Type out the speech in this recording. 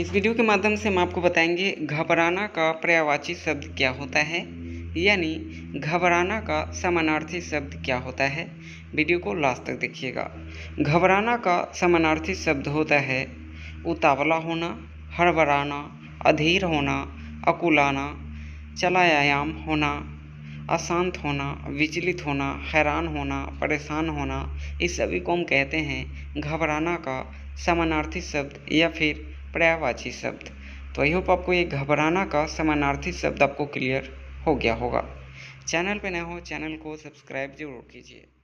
इस वीडियो के माध्यम से हम आपको बताएंगे घबराना का पर्यावाची शब्द क्या होता है यानी घबराना का समानार्थी शब्द क्या होता है वीडियो को लास्ट तक देखिएगा घबराना का समानार्थी शब्द होता है उतावला होना हड़बड़ाना अधीर होना अकुलाना चलायाम होना अशांत होना विचलित होना हैरान होना परेशान होना इस सभी को हम कहते हैं घबराना का समानार्थी शब्द या फिर पर्यावाची शब्द तो आई होप आपको ये घबराना का समानार्थी शब्द आपको क्लियर हो गया होगा चैनल पे नए हो चैनल को सब्सक्राइब जरूर कीजिए